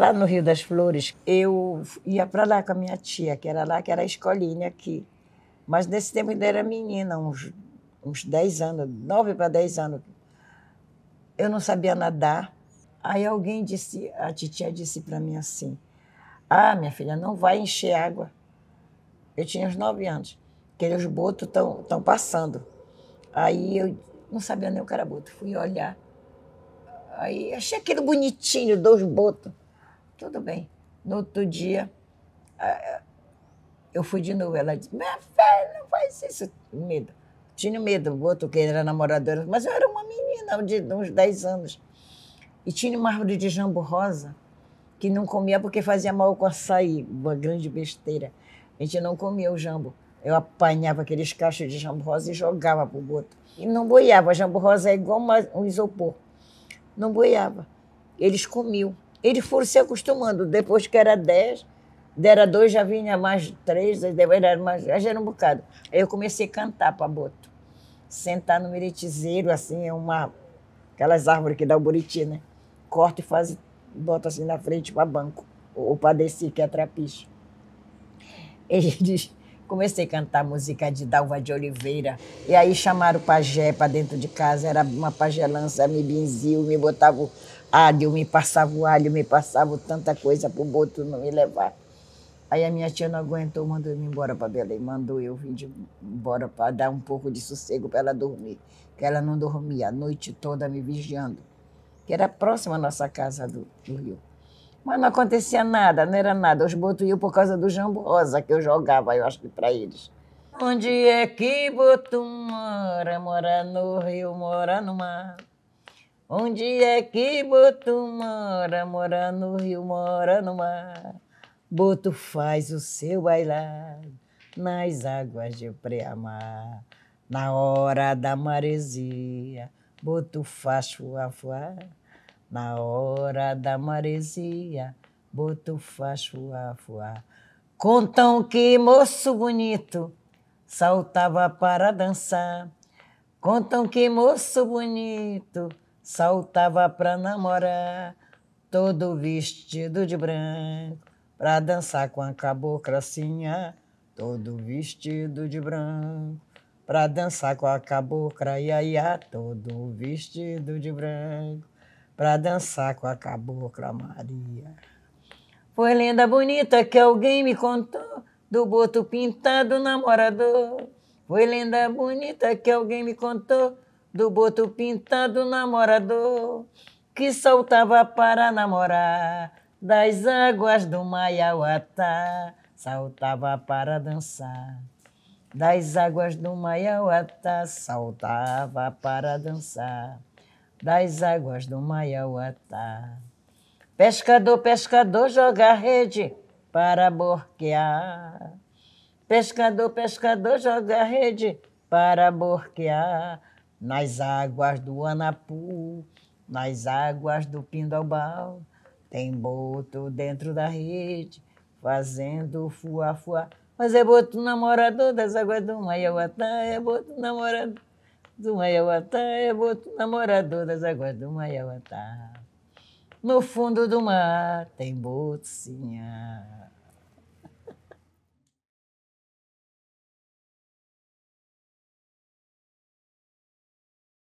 lá no Rio das Flores, eu ia para lá com a minha tia, que era lá, que era a escolinha aqui. Mas nesse tempo ainda era menina, uns, uns 10 anos, 9 para 10 anos. Eu não sabia nadar. Aí alguém disse, a titia disse para mim assim: Ah, minha filha, não vai encher água. Eu tinha uns 9 anos, aqueles botos estão passando. Aí eu não sabia nem o que era boto, fui olhar. Aí achei aquele bonitinho, dois botos tudo bem. No outro dia, eu fui de novo. Ela disse, minha filha, não faz isso. Medo. Tinha medo, o outro que era namoradora. Mas eu era uma menina de uns 10 anos. E tinha uma árvore de jambo rosa que não comia porque fazia mal com açaí, uma grande besteira. A gente não comia o jambo. Eu apanhava aqueles cachos de jambo rosa e jogava pro boto. E não boiava. Jambo rosa é igual uma, um isopor. Não boiava. Eles comiam. Eles foram se acostumando. Depois que era 10, dera dois, já vinha mais três, já era um bocado. Aí eu comecei a cantar para Boto. Sentar no meritizeiro, assim, é uma. Aquelas árvores que dá o buriti, né? Corta e faz, bota assim na frente para banco, ou para descer, que é trapiche. Ele diz, comecei a cantar música de Dalva de Oliveira. E aí chamaram o pajé para dentro de casa, era uma pagelança, me benziu, me botava alho, me o alho, me passava tanta coisa para o boto não me levar. Aí a minha tia não aguentou, mandou eu me embora para Belém, mandou eu vir embora para dar um pouco de sossego para ela dormir, que ela não dormia a noite toda me vigiando, que era próxima à nossa casa do, do Rio. Mas não acontecia nada, não era nada. Os botos iam por causa do Jambo Rosa, que eu jogava, eu acho que para eles. Onde é que boto mora? Mora no rio, mora no mar. Onde é que boto mora? Mora no rio, mora no mar. Boto faz o seu bailar nas águas de preamar. Na hora da maresia, boto faz voar, voar. Na hora da maresia, boto facho afuá. Contam que moço bonito saltava para dançar. Contam que moço bonito saltava para namorar. Todo vestido de branco, para dançar com a cabocracinha. Todo vestido de branco, para dançar com a cabocra, ia, ia. Todo vestido de branco para dançar com a cabocla Maria. Foi lenda bonita que alguém me contou do boto pintado namorador. Foi lenda bonita que alguém me contou do boto pintado namorador que saltava para namorar das águas do Maiauatá, saltava para dançar. Das águas do Maiauatá, saltava para dançar das águas do Maiauatá. Pescador, pescador, joga a rede para borquear. Pescador, pescador, joga a rede para borquear nas águas do Anapu, nas águas do Pindobal. Tem boto dentro da rede, fazendo fuá-fuá. Mas é boto namorador das águas do Maiauatá, é boto namorador do Maiauatá, é vou namorador das águas do Maiauatá. No fundo do mar tem botinha.